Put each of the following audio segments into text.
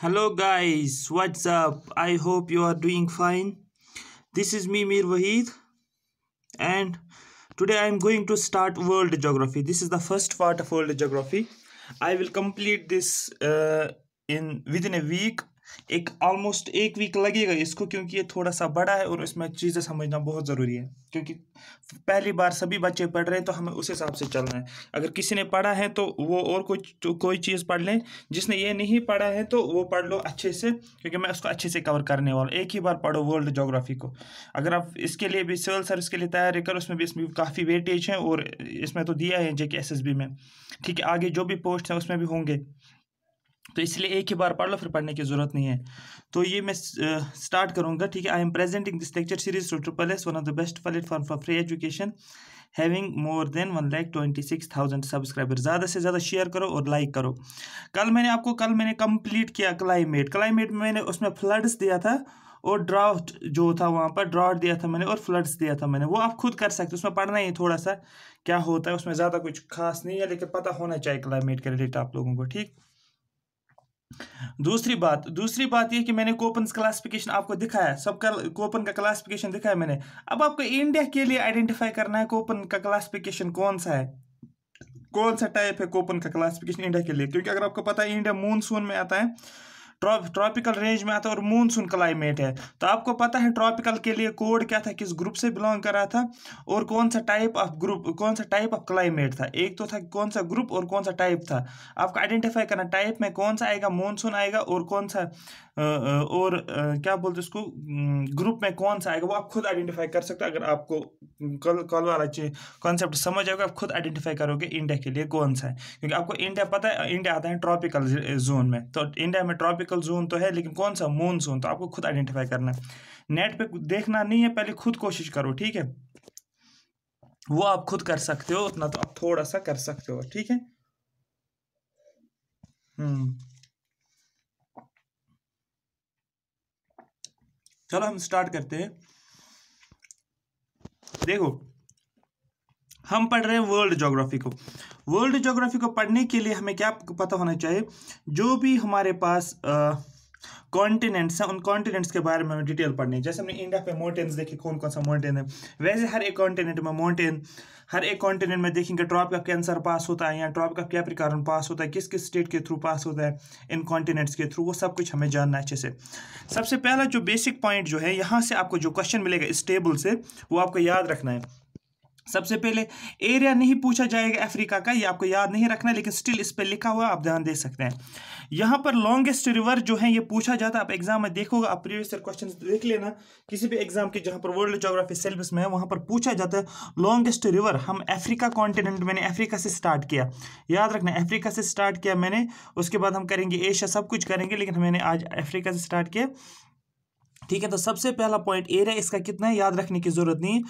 hello guys what's up i hope you are doing fine this is me mir wahid and today i am going to start world geography this is the first part of world geography i will complete this uh, in within a week एक almost एक week लगेगा इसको क्योंकि ये थोड़ा सा बड़ा है और इसमें चीज़ें समझना बहुत ज़रूरी है क्योंकि पहली बार सभी बच्चे पढ़ रहे हैं तो हमें उस हिसाब से चलना है अगर किसी ने पढ़ा है तो वो और कोई तो कोई चीज़ पढ़ लें जिसने ये नहीं पढ़ा है तो वो पढ़ लो अच्छे से क्योंकि मैं उसको अच्छे से कवर करने वाला एक ही बार पढ़ो वर्ल्ड जोग्राफी को अगर आप इसके लिए भी सिविल सर्विस के लिए तैयारी करो उसमें भी इसमें काफ़ी वेटेज हैं और इसमें तो दिया है जे के एस एस बी में ठीक है आगे जो भी पोस्ट हैं उसमें भी होंगे तो इसलिए एक ही बार पढ़ लो फिर पढ़ने की ज़रूरत नहीं है तो ये मैं स्टार्ट करूंगा ठीक है I am presenting this lecture series to triple S one of the best platform for free education having more than one lakh twenty six thousand subscriber ज़्यादा से ज़्यादा शेयर करो और लाइक करो कल मैंने आपको कल मैंने कंप्लीट किया क्लाइमेट क्लाइमेट में मैंने उसमें फ्लड्स दिया था और ड्राफ्ट जो था वहाँ पर ड्राफ्ट दिया था मैंने और फ्लड्स दिया था मैंने वो आप खुद कर सकते हो उसमें पढ़ना ही थोड़ा सा क्या होता है उसमें ज़्यादा कुछ खास नहीं है लेकिन पता होना चाहिए क्लाइमेट के रिलेटेड आप लोगों को ठीक दूसरी बात दूसरी बात यह कि मैंने कोपन क्लासिफिकेशन आपको दिखाया सबका कोपन का क्लासिफिकेशन दिखाया मैंने अब आपको इंडिया के लिए आइडेंटिफाई करना है कोपन का क्लासिफिकेशन कौन सा है कौन सा टाइप है कोपन का क्लासिफिकेशन इंडिया के लिए क्योंकि अगर आपको पता है इंडिया मूनसून में आता है ट्रॉपिकल रेंज में आता है और मानसून क्लाइमेट है तो आपको पता है ट्रॉपिकल के लिए कोड क्या था किस ग्रुप से बिलोंग कर रहा था और कौन सा टाइप ऑफ ग्रुप कौन सा टाइप ऑफ क्लाइमेट था एक तो था कौन सा ग्रुप और कौन सा टाइप था आपको आइडेंटिफाई करना टाइप में कौन सा आएगा मानसून आएगा और कौन सा और क्या बोलते इसको ग्रुप में कौन सा आएगा वो आप खुद आइडेंटिफाई कर सकते हो अगर आपको कल कॉल वाला कॉन्सेप्ट समझ आएगा आप खुद आइडेंटिफाई करोगे इंडिया के लिए कौन सा है क्योंकि आपको इंडिया पता है इंडिया आता है ट्रॉपिकल जोन में तो इंडिया में ट्रॉपिकल जोन तो है लेकिन कौन सा मून जोन तो आपको खुद आइडेंटिफाई करना है नेट पर देखना नहीं है पहले खुद कोशिश करो ठीक है वो आप खुद कर सकते हो उतना तो आप थोड़ा सा कर सकते हो ठीक है हम्म चलो हम स्टार्ट करते हैं देखो हम पढ़ रहे हैं वर्ल्ड ज्योग्राफी को वर्ल्ड ज्योग्राफी को पढ़ने के लिए हमें क्या पता होना चाहिए जो भी हमारे पास आ, कॉन्टिनेंट्स हैं उन कॉन्टिनेंट्स के बारे में हमें डिटेल पढ़नी है जैसे हमने इंडिया पे माउंटेन्स देखे कौन कौन सा माउंटेन है वैसे हर एक कॉन्टिनेंट में माउंटेन हर एक कॉन्टिनेंट में देखेंगे ट्रॉपिक का कैंसर पास होता है या ट्रॉपिक ऑफ कैप्रिकारन पास होता है किस किस स्टेट के थ्रू पास होता है इन कॉन्टिनेंट्स के थ्रू वो सब कुछ हमें जानना अच्छे से सबसे पहला जो बेसिक पॉइंट जो है यहाँ से आपको जो क्वेश्चन मिलेगा इस टेबल से वो आपको याद रखना है सबसे पहले एरिया नहीं पूछा जाएगा अफ्रीका का ये आपको याद नहीं रखना लेकिन स्टिल इस पर लिखा हुआ आप ध्यान दे सकते हैं यहाँ पर लॉन्गेस्ट रिवर जो है ये पूछा जाता है आप एग्जाम में देखोगे आप प्रीवियस ईयर क्वेश्चन देख लेना किसी भी एग्जाम के जहाँ पर वर्ल्ड जोग्राफी सिलेबस में है वहाँ पर पूछा जाता है लॉन्गेस्ट रिवर हम अफ्रीका कॉन्टिनेंट मैंने अफ्रीका से स्टार्ट किया याद रखना अफ्रीका से स्टार्ट किया मैंने उसके बाद हम करेंगे एशिया सब कुछ करेंगे लेकिन मैंने आज अफ्रीका से स्टार्ट किया ठीक है तो सबसे पहला पॉइंट एरिया इसका कितना है याद रखने की जरूरत नहीं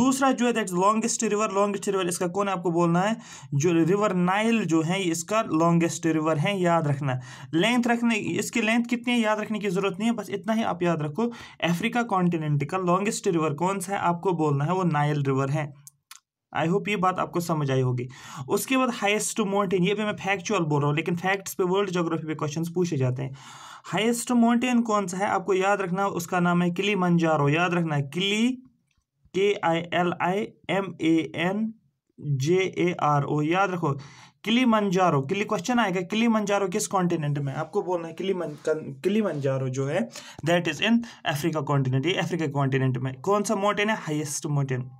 दूसरा जो है that longest river longest river इसका कौन है आपको बोलना है जो रिवर नाइल जो है इसका लॉन्गेस्ट रिवर है याद रखना लेंथ रखने इसकी लेंथ कितनी है याद रखने की जरूरत नहीं है बस इतना ही आप याद रखो अफ्रीका कॉन्टिनेंट का लॉन्गेस्ट रिवर कौन सा है आपको बोलना है वो नाइल रिवर है आई होप ये बात आपको समझ आई होगी उसके बाद हाइस्ट माउंटेन ये भी मैं फैक्चुअल बोल रहा हूँ लेकिन फैक्ट्स पे वर्ल्ड जोग्राफी पे क्वेश्चंस पूछे जाते हैं हाइस्ट माउंटेन कौन सा है आपको याद रखना उसका नाम है किली मंजारो याद रखना Kili K I L I M A N J A R O याद रखो किली मंजारो किली क्वेश्चन आएगा किली मंजारो किस कॉन्टिनेंट में आपको बोलना है किली मन किली मंजारो जो है that is in Africa continent ये अफ्रीका कॉन्टिनेंट में कौन सा माउंटेन है हाइस्ट माउंटेन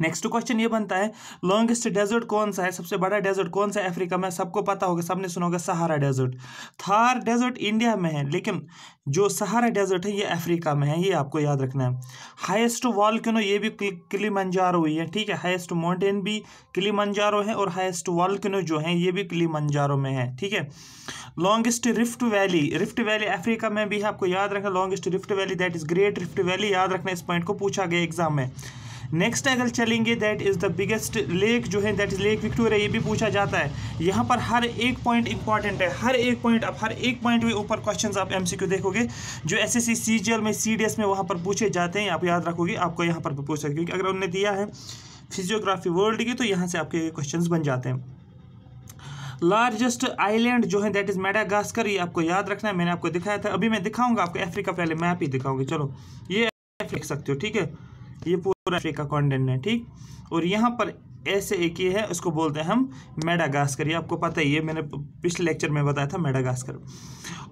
नेक्स्ट क्वेश्चन ये बनता है लॉन्गेस्ट डेजर्ट कौन सा है सबसे बड़ा डेजर्ट कौन सा है अफ्रीका में सबको पता होगा सबने सुना होगा Sahara desert Thar desert India में है लेकिन जो सहारा डेजर्ट है ये अफ्रीका में है ये आपको याद रखना है हाईएस्ट क्यों ये भी किली मंजारो ही है ठीक है हाइस्ट माउंटेन भी किली मंजारो है और हाईएस्ट वॉल्केनो जो है ये भी किली मंजारो में है ठीक है longest rift valley rift valley Africa में भी है आपको याद रखना longest rift valley that is great rift valley याद रखना इस पॉइंट को पूछा गया एग्जाम में नेक्स्ट अगर चलेंगे that is the biggest lake जो है दैट इज़ लेक विक्टोरिया ये भी पूछा जाता है यहाँ पर हर एक पॉइंट इंपॉर्टेंट है हर एक पॉइंट आप हर एक पॉइंट में ऊपर क्वेश्चन आप एम देखोगे जो एस एस सी में सी में वहाँ पर पूछे जाते हैं आप याद रखोगे आपको यहाँ पर पूछ सकते क्योंकि अगर उन्होंने दिया है फिजियोग्राफी वर्ल्ड की तो यहाँ से आपके क्वेश्चन बन जाते हैं लार्जेस्ट आइलैंड जो है दैट इज़ मेडागास्कर ये आपको याद रखना है मैंने आपको दिखाया था अभी मैं दिखाऊंगा आपको अफ्रीका पहले मैप ही दिखाऊंगी चलो ये देख सकते हो ठीक है ये पूरा अफ्रीका कॉन्टिनेंट है ठीक और यहाँ पर ऐसे एक ये है उसको बोलते हैं हम मेडागास्कर ये आपको पता ही है मैंने पिछले लेक्चर में बताया था मेडागास्कर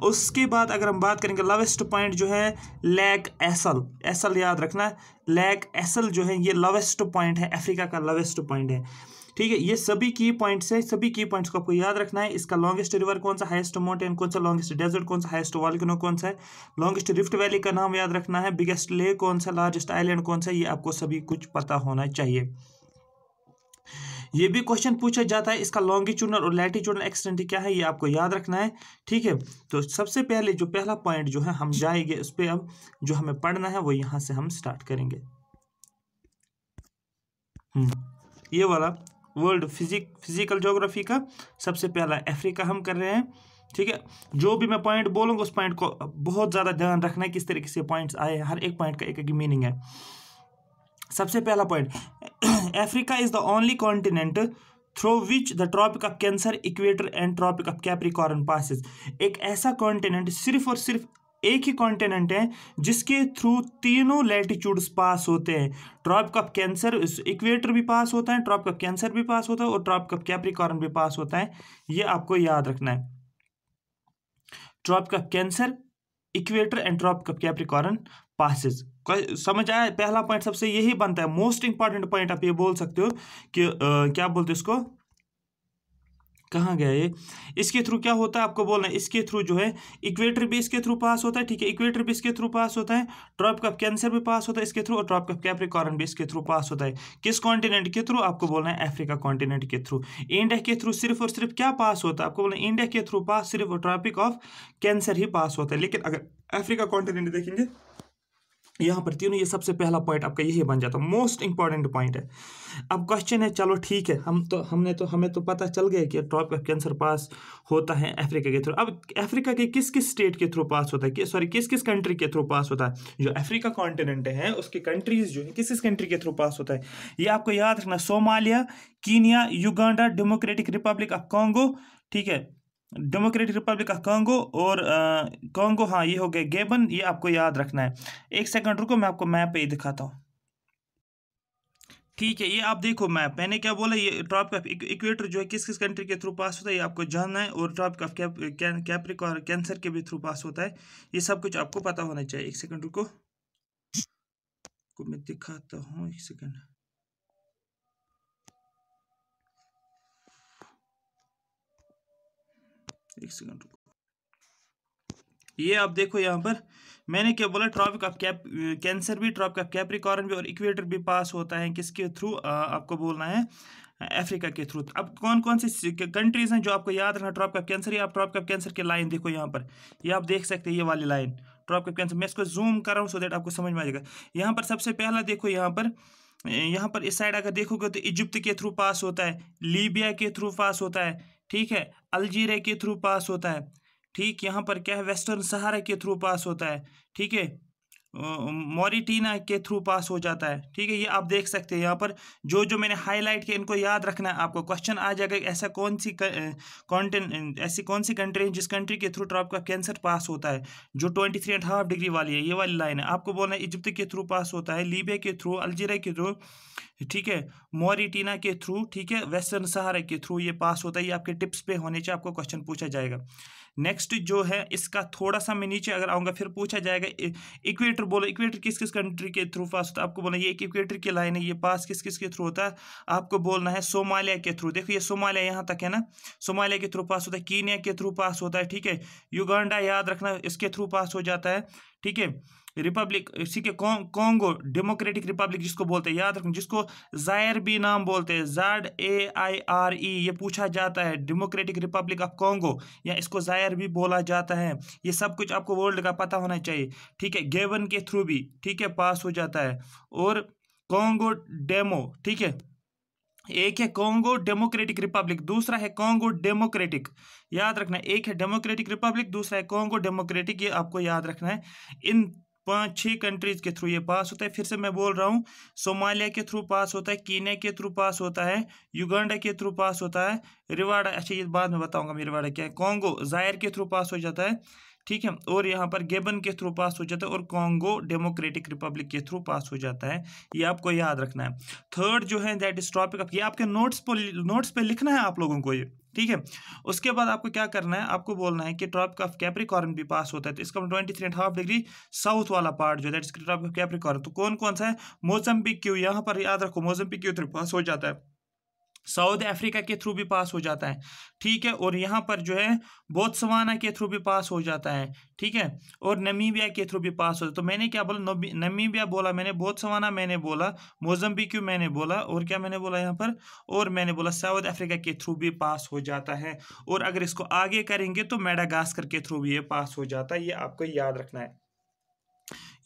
उसके बाद अगर हम बात करेंगे लवेस्ट पॉइंट जो है लैक एसल एसल याद रखना लैक एसल जो है ये लवेस्ट पॉइंट है अफ्रीका का लवेस्ट पॉइंट है ठीक है ये सभी की पॉइंट्स है सभी की पॉइंट्स को आपको याद रखना है इसका लॉन्गेस्ट रिवर कौन सा हाइस्ट माउंटेन कौन सा लॉन्गेस्ट डेजर्ट कौन सा हाइस्ट वाल्कनो कौन सा है लॉन्गेस्ट रिफ्ट वैली का नाम याद रखना है बिगेस्ट लेक कौन सा लार्जेस्ट आइलैंड कौन सा ये आपको सभी कुछ पता होना चाहिए ये भी क्वेश्चन पूछा जाता है इसका लॉन्गिट्यूडल और लैटिट्यूडल एक्सटेंट क्या है ये आपको याद रखना है ठीक है तो सबसे पहले जो पहला पॉइंट जो है हम जाएंगे उस पर अब जो हमें पढ़ना है वो यहाँ से हम स्टार्ट करेंगे हम्म, ये वाला वर्ल्ड फिजिक फिजिकल जोग्राफी का सबसे पहला अफ्रीका हम कर रहे हैं ठीक है जो भी मैं पॉइंट बोलूँगा उस पॉइंट को बहुत ज़्यादा ध्यान रखना है किस तरीके से पॉइंट्स आए हर एक पॉइंट का एक एक मीनिंग है सबसे पहला point Africa is the only continent through which the Tropic of Cancer equator and Tropic of Capricorn passes एक ऐसा कॉन्टिनेंट सिर्फ और सिर्फ एक ही कॉन्टिनेंट है जिसके थ्रू तीनों लैटिट्यूड्स पास होते हैं ट्रॉप कप कैंसर इक्वेटर भी पास होता है ट्रॉप कप कैंसर भी पास होता है और ट्रॉप कप कैप्रिकॉर्न भी पास होता है ये आपको याद रखना है Tropic of Cancer equator and Tropic of Capricorn passes समझ आया पहला पॉइंट सबसे यही बनता है मोस्ट इंपॉर्टेंट पॉइंट आप ये बोल सकते हो कि आ, क्या बोलते इसको कहाँ गया ये इसके थ्रू क्या होता है आपको बोलना है इसके थ्रू जो है इक्वेटर भी इसके थ्रू पास होता है ठीक है इक्वेटर भी इसके थ्रू पास होता है ट्रॉप कप कैंसर भी पास होता है इसके थ्रू और ट्रॉप कप कैप्रिकॉर्न भी इसके थ्रू पास होता है किस कॉन्टिनेंट के थ्रू आपको बोलना है अफ्रीका कॉन्टिनेंट के थ्रू इंडिया के थ्रू सिर्फ और सिर्फ क्या पास होता है आपको बोलना है इंडिया के थ्रू पास सिर्फ ट्रॉपिक ऑफ कैंसर ही पास होता है लेकिन अगर अफ्रीका कॉन्टिनेंट देखेंगे यहाँ पर तीनों ये सबसे पहला पॉइंट आपका यही बन जाता है मोस्ट इंपॉर्टेंट पॉइंट है अब क्वेश्चन है चलो ठीक है हम तो हमने तो हमें तो पता चल गया कि ट्रॉप ऑफ कैंसर पास होता है अफ्रीका के थ्रू अब अफ्रीका के किस किस स्टेट के थ्रू पास होता है कि सॉरी किस किस कंट्री के थ्रू पास होता है जो अफ्रीका कॉन्टिनेंट है उसकी कंट्रीज जो है किस किस कंट्री के थ्रू पास होता है ये आपको याद रखना Somalia Kenya Uganda Democratic Republic of Congo ठीक है डेमोक्रेटिक रिपब्लिक ऑफ कांगो और कॉन्गो कांगो हाँ ये हो गया गेबन ये आपको याद रखना है एक सेकंड रुको मैं आपको मैप पे ही दिखाता हूँ ठीक है ये आप देखो मैप मैंने क्या बोला ये ट्रॉपिक ऑफ इक्वेटर जो है किस किस कंट्री के थ्रू पास होता है ये आपको जानना है और ट्रॉपिक ऑफ कैप्रिक और कैंसर के भी थ्रू पास होता है ये सब कुछ आपको पता होना चाहिए एक सेकंड रुको मैं दिखाता हूँ एक सेकंड एक सेकंड ये आप देखो यहाँ पर मैंने क्या बोला ट्रॉपिक ऑफ कैप कैंसर भी ट्रॉपिक ऑफ कैप्रिकॉर्न भी और इक्वेटर भी पास होता है किसके थ्रू आपको बोलना है अफ्रीका के थ्रू अब कौन कौन से कंट्रीज़ हैं जो आपको याद रखना ट्रॉपिक ऑफ कैंसर या आप ट्रॉप कैंसर की लाइन देखो यहाँ पर ये आप देख सकते हैं ये वाली लाइन ट्रॉप ऑफ कैंसर मैं इसको जूम कर रहा हूँ सो देट आपको समझ में आ जाएगा यहाँ पर सबसे पहला देखो यहाँ पर यहाँ पर इस साइड अगर देखोगे तो इजिप्त के थ्रू पास होता है लीबिया के थ्रू पास होता है ठीक है अलजीरे के थ्रू पास होता है ठीक यहाँ पर क्या है वेस्टर्न सहारा के थ्रू पास होता है ठीक है मोरिटीना के थ्रू पास हो जाता है ठीक है ये आप देख सकते हैं यहाँ पर जो जो मैंने हाईलाइट किया इनको याद रखना है आपको क्वेश्चन आ जाएगा ऐसा कौन सी कॉन्टेंट ऐसी कौन सी कंट्री है जिस कंट्री के थ्रू का कैंसर पास होता है जो twenty three and half degree वाली है ये वाली लाइन है आपको बोलना है इजिप्त के थ्रू पास होता है लीबिया के थ्रू अल्जीरिया के थ्रू ठीक है मोरिटीना के थ्रू ठीक है वेस्टर्न सहारा के थ्रू ये पास होता है ये आपके टिप्स पे होने चाहिए आपको क्वेश्चन पूछा जाएगा नेक्स्ट जो है इसका थोड़ा सा मैं नीचे अगर आऊँगा फिर पूछा जाएगा इक्वेटर बोलो इक्वेटर किस किस कंट्री के थ्रू पास होता है आपको बोलना ये एक इक्वेटर की लाइन है ये पास किस किस के थ्रू होता है आपको बोलना है सोमालिया के थ्रू देखो ये सोमालिया यहाँ तक है ना सोमालिया के थ्रू पास होता है कीनिया के थ्रू पास होता है ठीक है युगांडा याद रखना इसके थ्रू पास हो जाता है ठीक है रिपब्लिक इसी के कॉन्गो डेमोक्रेटिक रिपब्लिक जिसको बोलते हैं याद रखें जिसको जायर भी नाम बोलते हैं Z A I R E ये पूछा जाता है डेमोक्रेटिक रिपब्लिक ऑफ कॉन्गो या इसको जायर भी बोला जाता है ये सब कुछ आपको वर्ल्ड का पता होना चाहिए ठीक है गेवन के थ्रू भी ठीक है पास हो जाता है और कॉन्गो डेमो ठीक है एक है कॉन्गो डेमोक्रेटिक रिपब्लिक दूसरा है कॉन्गो डेमोक्रेटिक याद रखना एक है डेमोक्रेटिक रिपब्लिक दूसरा है कॉन्गो डेमोक्रेटिक ये आपको याद रखना है इन पाँच छह कंट्रीज़ के थ्रू ये पास होता है फिर से मैं बोल रहा हूँ सोमालिया के थ्रू पास होता है कीने के थ्रू पास होता है युगांडा के थ्रू पास होता है रिवाड़ा अच्छा ये बाद में बताऊंगा मैं रिवाड़ा क्या है कॉन्गो जायर के थ्रू पास हो जाता है ठीक है और यहाँ पर गेबन के थ्रू पास हो जाता है और कॉन्गो डेमोक्रेटिक रिपब्लिक के थ्रू पास हो जाता है ये आपको याद रखना है थर्ड जो है दैट इज टॉपिक ऑफ ये आपके नोट्स पर नोट्स पर लिखना है आप लोगों को ये ठीक है उसके बाद आपको क्या करना है आपको बोलना है कि ट्रॉपिक ऑफ कैप्रिकॉर्न भी पास होता है तो इसका twenty three and half degree south वाला पार्ट जो है ट्रॉपिक ऑफ कैप्रिकॉर्न तो कौन कौन सा है मोजम्बिक क्यू यहाँ पर याद रखो मोजम्बिक क्यू थ्री पास हो जाता है साउथ अफ्रीका के थ्रू भी पास हो जाता है ठीक है और यहाँ पर जो है बोत्सवाना के थ्रू भी पास हो जाता है ठीक है और नमीबिया के थ्रू भी पास हो जाता तो मैंने क्या बोला नमीबिया बोला मैंने बोत्सवाना मैंने बोला मोजम्बिक्यू मैंने बोला और क्या मैंने बोला यहाँ पर और मैंने बोला साउथ अफ्रीका के थ्रू भी पास हो जाता है और अगर इसको आगे करेंगे तो मेडागास्कर के थ्रू भी ये पास हो जाता है ये आपको याद रखना है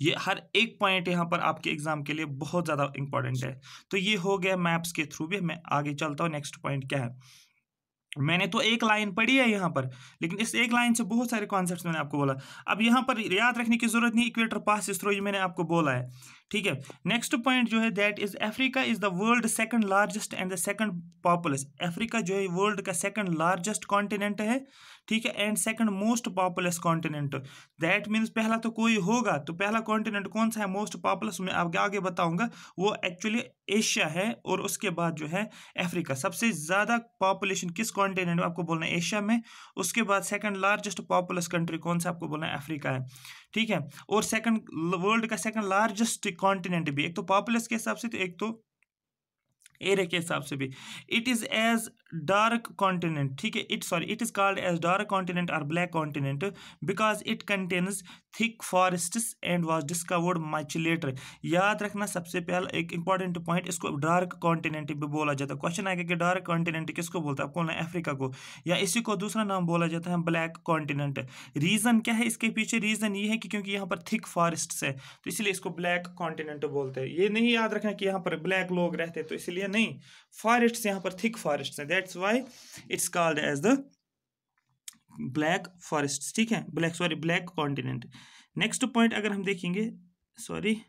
ये हर एक पॉइंट यहाँ पर आपके एग्जाम के लिए बहुत ज़्यादा इंपॉर्टेंट है तो ये हो गया मैप्स के थ्रू भी मैं आगे चलता हूँ नेक्स्ट पॉइंट क्या है मैंने तो एक लाइन पढ़ी है यहाँ पर लेकिन इस एक लाइन से बहुत सारे कॉन्सेप्ट्स मैंने आपको बोला अब यहाँ पर याद रखने की जरूरत नहीं इक्वेटर पास इस थ्रो ये मैंने आपको बोला है ठीक है नेक्स्ट पॉइंट जो है that is Africa is the world second largest and the second populous Africa जो है वर्ल्ड का सेकंड लार्जेस्ट कॉन्टिनेंट है ठीक है and second most populous continent that means पहला तो कोई होगा तो पहला कॉन्टिनेंट कौन सा है मोस्ट पॉपुलस मैं आपके आगे बताऊंगा वो एक्चुअली एशिया है और उसके बाद जो है अफ्रीका सबसे ज़्यादा पॉपुलेशन किस कॉन्टिनेंट में आपको बोलना है एशिया में उसके बाद सेकंड लार्जेस्ट पॉपुलस कंट्री कौन सा आपको बोलना है अफ्रीका है ठीक है और सेकंड वर्ल्ड का सेकंड लार्जेस्ट कॉन्टिनेंट भी एक तो पॉपुलस के हिसाब से तो एक तो एरिया के हिसाब से भी it is as dark continent ठीक है it sorry it is called as dark continent और black continent because it contains thick forests and was discovered much later याद रखना सबसे पहला एक इंपॉर्टेंट पॉइंट इसको डार्क कॉन्टिनेंट भी बोला जाता है क्वेश्चन आएगा कि डार्क कॉन्टिनेंट किसको बोलता है आपको बोलना है अफ्रीका को या इसी को दूसरा नाम बोला जाता है ब्लैक कॉन्टिनेंट रीज़न क्या है इसके पीछे रीज़न ये है कि क्योंकि यहाँ पर थिक फॉरेस्ट है तो इसलिए इसको ब्लैक कॉन्टिनेंट बोलते हैं ये नहीं याद रखना कि यहाँ पर ब्लैक लोग रहते तो इसलिए नहीं फॉरेस्ट यहाँ पर थिक फॉरेस्ट है that's why it's called as the black forest ठीक है black sorry black continent next point अगर हम देखेंगे सॉरी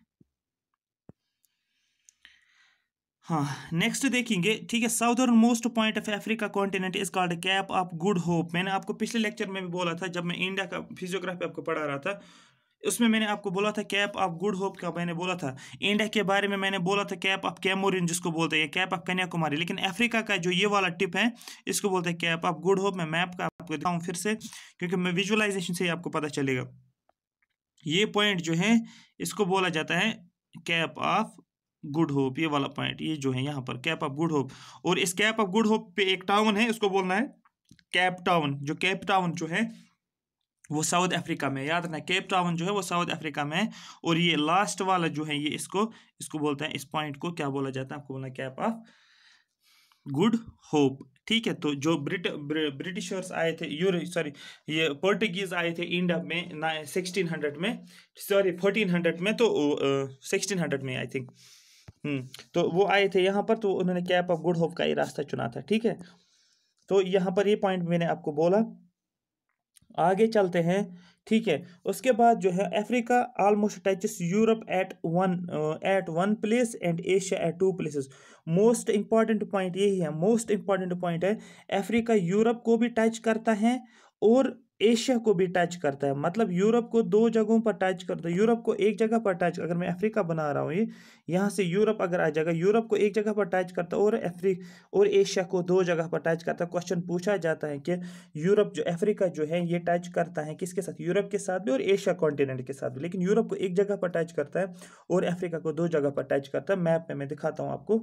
हाँ नेक्स्ट देखेंगे ठीक है southernmost point of Africa continent is called Cape of Good Hope मैंने आपको पिछले लेक्चर में भी बोला था जब मैं इंडिया का फिजियोग्राफी आपको पढ़ा रहा था उसमें मैंने आपको बोला था कैप ऑफ गुड होप का मैंने बोला था इंडिया के बारे में मैंने बोला था कैप ऑफ कैमोरिन जिसको बोलते हैं कैप ऑफ कन्याकुमारी लेकिन अफ्रीका का जो ये वाला टिप है इसको बोलते हैं कैप ऑफ गुड होप मैं मैप का आपको दिखाऊँ फिर से क्योंकि मैं विजुअलाइजेशन से आपको पता चलेगा ये पॉइंट जो है इसको बोला जाता है कैप ऑफ गुड होप ये वाला पॉइंट ये जो है यहाँ पर कैप ऑफ गुड होप और इस कैप ऑफ गुड होप पे एक टाउन है इसको बोलना है कैप टाउन जो कैप टाउन जो है वो साउथ अफ्रीका में याद रखना केप टाउन जो है वो साउथ अफ्रीका में है और ये लास्ट वाला जो है ये इसको इसको बोलते हैं इस पॉइंट को क्या बोला जाता है आपको बोलना कैप ऑफ गुड होप ठीक है तो जो ब्रिट ब्रिटिशर्स आए थे यूरो सॉरी ये पोर्टुगीज आए थे इंडिया में सिक्सटीन हंड्रेड में सॉरी फोर्टीन हंड्रेड में तो सिक्सटीन हंड्रेड में आई थिंक हम्म, तो वो आए थे यहाँ पर तो उन्होंने कैप ऑफ गुड होप का ये रास्ता चुना था ठीक है तो यहाँ पर ये पॉइंट मैंने आपको बोला आगे चलते हैं ठीक है उसके बाद जो है Africa almost touches Europe at one at one place and Asia at two places most important point यही है मोस्ट इंपॉर्टेंट पॉइंट है अफ्रीका यूरोप को भी टच करता है और एशिया को भी टच करता है मतलब यूरोप को दो जगहों पर टच करता है यूरोप को एक जगह पर टच अगर मैं अफ्रीका बना रहा हूँ ये यहाँ से यूरोप अगर आ जाएगा यूरोप को एक जगह पर टच करता है और अफ्री और एशिया को दो जगह पर टच करता है क्वेश्चन पूछा जाता है कि यूरोप जो अफ्रीका जो है ये टच करता है किसके साथ यूरोप के साथ भी और एशिया कॉन्टिनेंट के साथ भी लेकिन यूरोप को एक जगह पर टच करता है और अफ्रीका को दो जगह पर टच करता है मैप में मैं दिखाता हूँ आपको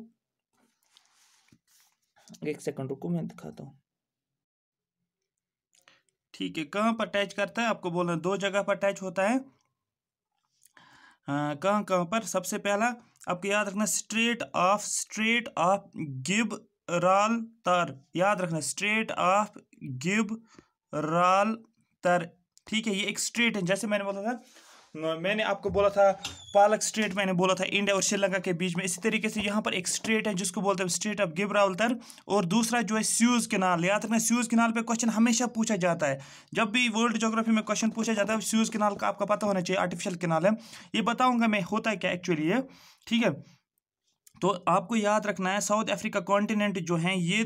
एक सेकंड रुको मैं दिखाता हूँ ठीक है कहाँ पर अटैच करता है आपको बोलना दो जगह पर अटैच होता है कहाँ कहाँ पर सबसे पहला आपको याद रखना strait of strait of Gibraltar याद रखना स्ट्रेट ऑफ गिब राल तर ठीक है ये एक स्ट्रेट है जैसे मैंने बोला था मैंने आपको बोला था पालक स्ट्रेट मैंने बोला था इंडिया और श्रीलंका के बीच में इसी तरीके से यहाँ पर एक स्ट्रेट है जिसको बोलते हैं स्ट्रेट ऑफ गिब्राल्टर और दूसरा जो है स्यूज़ किनाल याद रखना स्यूज़ किनाल पे क्वेश्चन हमेशा पूछा जाता है जब भी वर्ल्ड जोग्राफी में क्वेश्चन पूछा जाता है स्यूज़ किनाल का आपका पता होना चाहिए आर्टिफिशियल किनाल है ये बताऊँगा मैं होता है क्या एक्चुअली ये ठीक है तो आपको याद रखना है साउथ अफ्रीका कॉन्टिनेंट जो है ये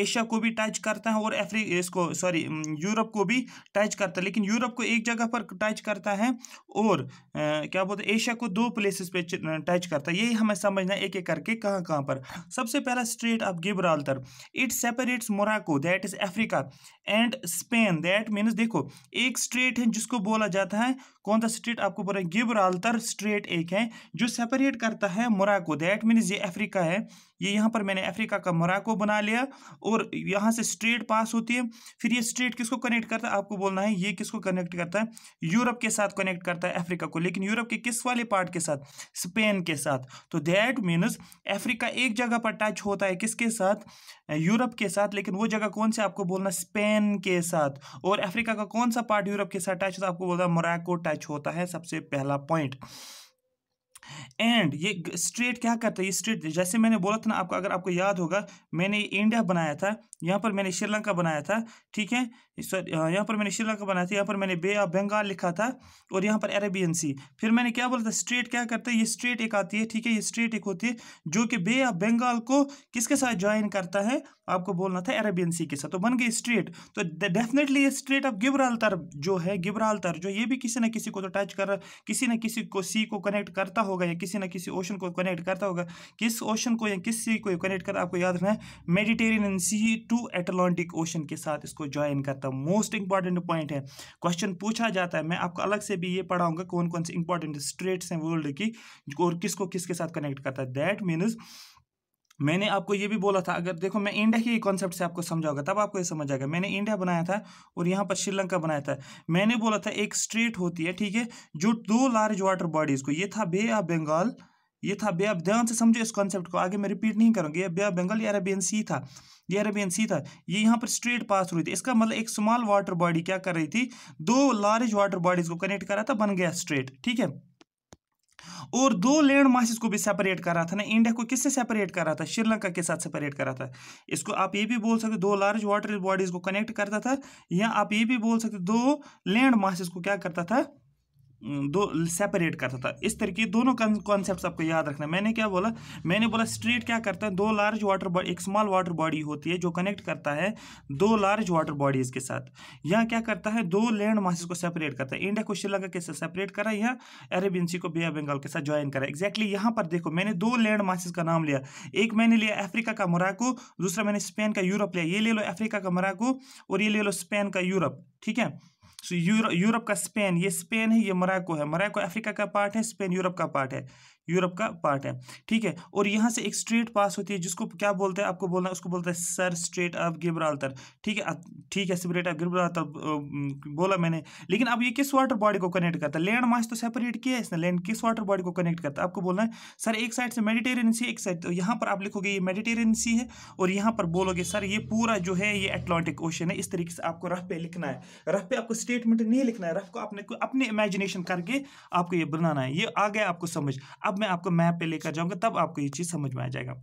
एशिया को भी टच करता है और अफ्री इसको सॉरी यूरोप को भी टच करता है लेकिन यूरोप को एक जगह पर टच करता है और आ, क्या बोलते हैं एशिया को दो प्लेसेस पे टच करता है यही हमें समझना है एक एक करके कहाँ कहाँ पर सबसे पहला strait of Gibraltar it separates Morocco that is Africa and Spain that means देखो एक स्ट्रेट है जिसको बोला जाता है कौन सा स्ट्रेट आपको बोला गिब्राल्टर स्ट्रेट एक है जो सेपरेट करता है मोराको दैट मीन्स ये अफ्रीका है ये यहाँ पर मैंने अफ्रीका का मोराको बना लिया और यहाँ से स्ट्रेट पास होती है फिर ये स्ट्रेट किसको कनेक्ट करता है आपको बोलना है ये किसको कनेक्ट करता है यूरोप के साथ कनेक्ट करता है अफ्रीका को लेकिन यूरोप के किस वाले पार्ट के साथ स्पेन के साथ तो दैट मीन्स अफ्रीका एक जगह पर टच होता है किसके साथ यूरोप के साथ लेकिन वो जगह कौन से आपको बोलना है स्पेन के साथ और अफ्रीका का कौन सा पार्ट यूरोप के साथ टच होता है आपको बोलना है मोराको टच होता है सबसे पहला पॉइंट एंड ये स्ट्रेट क्या करता है ये स्ट्रेट जैसे मैंने बोला था ना आपको अगर आपको याद होगा मैंने इंडिया बनाया था यहाँ पर मैंने श्रीलंका बनाया था ठीक है सॉरी हाँ, यहाँ पर मैंने श्रीलंका बनाया था यहाँ पर मैंने बे ऑफ बंगाल लिखा था और यहाँ पर अरेबियन सी फिर मैंने क्या बोला था स्ट्रेट क्या करता है ये स्ट्रेट एक आती है ठीक है ये स्ट्रेट एक होती है जो कि बे ऑफ बंगाल को किसके साथ ज्वाइन करता है आपको बोलना था अरेबियन सी के साथ तो बन गई स्ट्रेट तो डेफिनेटली ये स्ट्रेट ऑफ गिब्राल्तर जो है गिब्राल्तर जो ये भी किसी न किसी को तो टच कर रहा किसी न किसी को सी को कनेक्ट करता होगा या किसी न किसी ओशन को कनेक्ट करता होगा किस ओशन को या किस सी को कनेक्ट कर आपको याद रखना है Mediterranean C to Atlantic Ocean के साथ इसको ज्वाइन करता मोस्ट इंपॉर्टेंट पॉइंट है क्वेश्चन पूछा जाता है मैं आपको अलग से भी ये पढ़ाऊंगा कौन कौन से इंपॉर्टेंट स्ट्रेट्स हैं वर्ल्ड की और किसको किसके साथ कनेक्ट करता है दैट मीन्स मैंने आपको ये भी बोला था अगर देखो मैं इंडिया के कॉन्सेप्ट से आपको समझाऊंगा तब आपको ये समझ आएगा मैंने इंडिया बनाया था और यहाँ पर श्रीलंका बनाया था मैंने बोला था एक स्ट्रेट होती है ठीक है जो दो लार्ज वाटर बॉडीज़ को ये था बे ऑफ बंगाल ये था बे आप ध्यान से समझो इस कॉन्सेप्ट को आगे मैं रिपीट नहीं करूँगी ये बे बंगाल ये अरेबियन सी था ये अरेबियन सी था ये यहाँ पर स्ट्रेट पास हुई थी इसका मतलब एक स्मॉल वाटर बॉडी क्या कर रही थी दो लार्ज वाटर बॉडीज को कनेक्ट करा था बन गया स्ट्रेट ठीक है और दो लैंड मासिस को भी सेपरेट कर रहा था ना इंडिया को किससे सेपरेट कर रहा था श्रीलंका के साथ सेपरेट कर रहा था इसको आप ये भी बोल सकते दो लार्ज वाटर बॉडीज को कनेक्ट करता था या आप ये भी बोल सकते दो लैंड मासिस को क्या करता था दो सेपरेट करता था इस तरीके दोनों कॉन्सेप्ट आपको याद रखना मैंने क्या बोला मैंने बोला स्ट्रेट क्या करता है दो लार्ज वाटर बॉडी एक स्मॉल वाटर बॉडी होती है जो कनेक्ट करता है दो लार्ज वाटर बॉडीज़ के साथ यहाँ क्या करता है दो लैंड मासेस को सेपरेट करता है इंडिया को श्रीलंका के साथ सेपरेट करा यहाँ अरेबियन सी को बे ऑफ बंगाल के साथ ज्वाइन करा एक्जैक्टली यहाँ पर देखो मैंने दो लैंड मासेस का नाम लिया एक मैंने लिया अफ्रीका का मोराको दूसरा मैंने स्पेन का यूरोप लिया ये ले लो अफ्रीका का मोराको और ये ले लो स्पेन का यूरोप ठीक है सो यूरोप का स्पेन ये स्पेन है ये मराको है मराको अफ्रीका का पार्ट है स्पेन यूरोप का पार्ट है यूरोप का पार्ट है ठीक है और यहाँ से एक स्ट्रेट पास होती है जिसको क्या बोलते हैं आपको बोलना है उसको बोलता है सर स्ट्रेट ऑफ गिब्राल्तर ठीक है ठीक है स्ट्रेट ऑफ गिब्राल्तर बोला मैंने लेकिन अब ये किस वाटर बॉडी को कनेक्ट करता है लैंड मास तो सेपरेट किया है इसने लैंड किस वाटर बॉडी को कनेक्ट करता है आपको बोलना है सर एक साइड से मेडिटेरियन सी एक साइड तो यहाँ पर आप लिखोगे ये मेडिटेरियन सी है और यहाँ पर बोलोगे सर ये पूरा जो है ये अटलांटिक ओशन है इस तरीके से आपको रफ पे लिखना है रफ पे आपको स्टेटमेंट नहीं लिखना है रफ को आपने अपने इमेजिनेशन करके आपको ये बनाना है ये आ गया आपको समझ अब मैं आपको मैप पे लेकर जाऊंगा तब आपको ये चीज़ समझ में आ जाएगा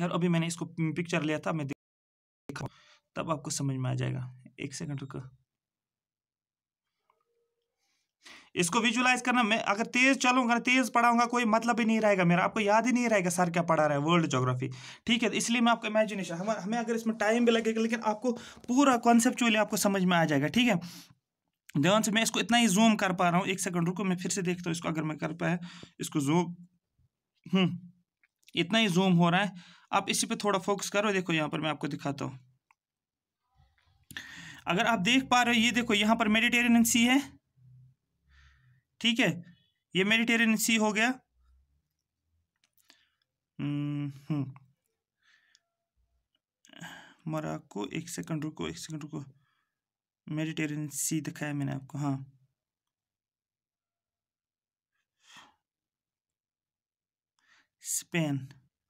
यार अभी मैंने इसको पिक्चर लिया था मैं दिखाऊँ तब आपको समझ में आ जाएगा एक सेकंड रुको इसको विजुलाइज करना मैं अगर तेज चलूंगा तेज पढ़ाऊंगा कोई मतलब ही नहीं रहेगा मेरा आपको याद ही नहीं रहेगा सर क्या पढ़ा रहा है वर्ल्ड ज्योग्राफी ठीक है इसलिए मैं आपको इमेजिनेशन हमें अगर इसमें टाइम भी लगेगा लेकिन आपको पूरा कॉन्सेप्चुअली आपको समझ में आ जाएगा ठीक है ध्यान से मैं इसको इतना ही जूम कर पा रहा हूँ एक सेकंड रुको मैं फिर से देखता हूँ इसको अगर मैं कर पाया इसको जूम हम्म, इतना ही जूम हो रहा है आप इसी पे थोड़ा फोकस करो देखो यहाँ पर मैं आपको दिखाता हूँ अगर आप देख पा रहे हो ये देखो यहाँ पर मेडिटेरियन सी है ठीक है ये मेडिटेरियन सी हो गया हम्म, हम्म। मराको एक सेकंड रुको एक सेकंड रुको मेडिटेरियन सी दिखाया मैंने आपको हाँ स्पेन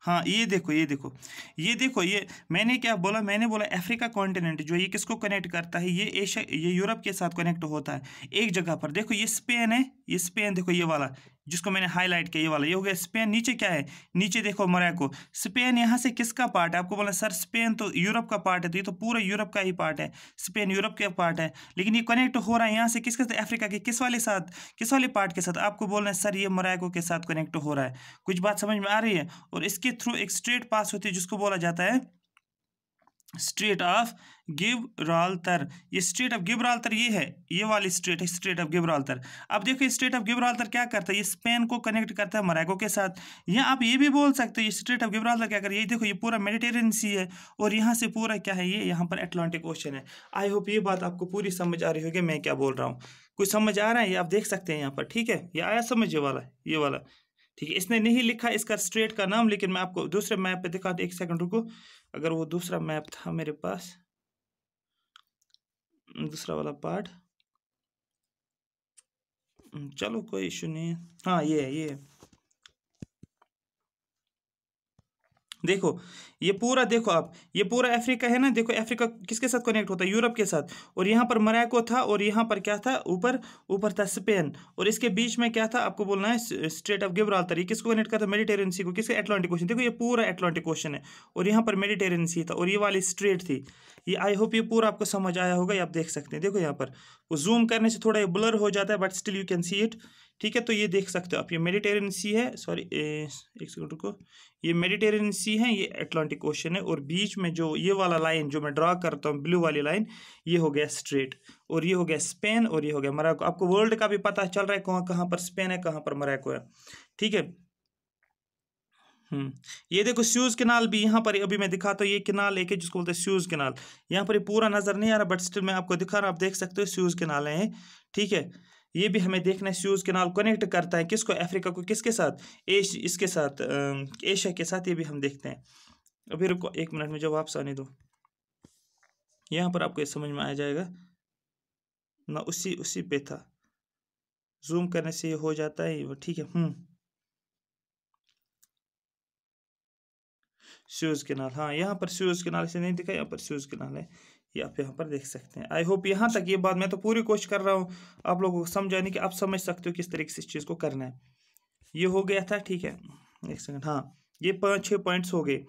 हाँ ये देखो ये देखो ये देखो ये मैंने क्या बोला मैंने बोला अफ्रीका कॉन्टिनेंट जो ये किसको कनेक्ट करता है ये एशिया ये यूरोप के साथ कनेक्ट होता है एक जगह पर देखो ये स्पेन है ये स्पेन देखो ये वाला जिसको मैंने हाईलाइट किया ये वाला ये हो गया स्पेन नीचे क्या है नीचे देखो मोरको स्पेन यहाँ से किसका पार्ट है आपको बोला सर स्पेन तो यूरोप का पार्ट है तो ये तो पूरा यूरोप का ही पार्ट है स्पेन यूरोप का पार्ट है लेकिन ये कनेक्ट हो रहा है यहाँ से किसके साथ अफ्रीका के किस वाले साथ किस वाले पार्ट के साथ आपको बोलना है सर ये मोरको के साथ कनेक्ट हो रहा है कुछ बात समझ में आ रही है और इसके थ्रू एक स्ट्रेट पास होती है जिसको बोला जाता है स्ट्रेट ऑफ गिब्राल्तर ये स्ट्रेट ऑफ गिब्राल्तर ये है ये वाली स्ट्रेट है स्ट्रेट ऑफ गिब्राल्तर अब देखो स्ट्रेट ऑफ गिब्राल्तर क्या करता है ये स्पेन को कनेक्ट करता है मराको के साथ या आप ये भी बोल सकते हो स्ट्रेट ऑफ गिब्राल्तर क्या कर ये देखो ये पूरा मेडिटेरियन सी है और यहाँ से पूरा क्या है ये यहाँ पर अटलांटिक ओशन है आई होप ये बात आपको पूरी समझ आ रही होगी मैं क्या बोल रहा हूँ कुछ समझ आ रहा है ये आप देख सकते हैं यहाँ पर ठीक है ये आया समझ ये वाला ये वाला ठीक है इसने नहीं लिखा इसका स्ट्रेट का नाम लेकिन मैं आपको दूसरे मैप पे दिखा एक सेकंड रुको अगर वो दूसरा मैप था मेरे पास दूसरा वाला पार्ट चलो कोई इशू नहीं हाँ ये ये देखो ये पूरा देखो आप ये पूरा अफ्रीका है ना देखो अफ्रीका किसके साथ कनेक्ट होता है यूरोप के साथ और यहाँ पर मरैको था और यहाँ पर क्या था ऊपर ऊपर था स्पेन और इसके बीच में क्या था आपको बोलना है स्ट्रेट ऑफ गिब्राल्टर ये किसको कनेक्ट करता था मेडिटेरियन सी को किसके एटलांटिक क्वेश्चन देखो ये पूरा एटलांटिक क्वेश्चन है और यहाँ पर मेडिटेरियन सी था और ये वाली स्ट्रेट थी ये आई होप ये पूरा आपको समझ आया होगा ये आप देख सकते हैं देखो यहाँ पर वो जूम करने से थोड़ा ये ब्लर हो जाता है but still you can see it ठीक है तो ये देख सकते हो आप ये मेडिटेरियन सी है सॉरी एक सेकंड रुको ये मेडिटेरियन सी है ये अटलांटिक ओशन है और बीच में जो ये वाला लाइन जो मैं ड्रा करता हूँ ब्लू वाली लाइन ये हो गया स्ट्रेट और ये हो गया स्पेन और ये हो गया मराको आपको वर्ल्ड का भी पता चल रहा है कहाँ कहाँ पर स्पेन है कहाँ पर मराको है ठीक है हम्म, ये देखो स्यूज किनाल भी यहाँ पर अभी मैं दिखाता हूँ ये किनाल एक है जिसको बोलते हैं स्यूज किनाल यहाँ पर ये पूरा नज़र नहीं आ रहा बट स्टिल मैं आपको दिखा रहा हूँ आप देख सकते हो स्यूज किनाल है ठीक है ये भी हमें देखना है स्यूज़ कैनाल कनेक्ट करता है किसको अफ्रीका को किसके साथ एश इसके साथ एशिया के साथ ये भी हम देखते हैं अभी रुको एक मिनट में जब वापस आने दो यहाँ पर आपको ये समझ में आ जाएगा ना उसी उसी पे था जूम करने से ये हो जाता है वो ठीक है हम्म स्यूज़ कैनाल हाँ यहाँ पर स्यूज़ कैनाल से नहीं दिखा यहाँ पर स्यूज़ कैनाल है ये आप यहाँ पर देख सकते हैं आई होप यहाँ तक ये बात मैं तो पूरी कोशिश कर रहा हूँ आप लोगों को समझाने की आप समझ सकते हो किस तरीके से इस चीज़ को करना है ये हो गया था ठीक है एक सेकेंड हाँ ये पाँच छः पॉइंट्स हो गए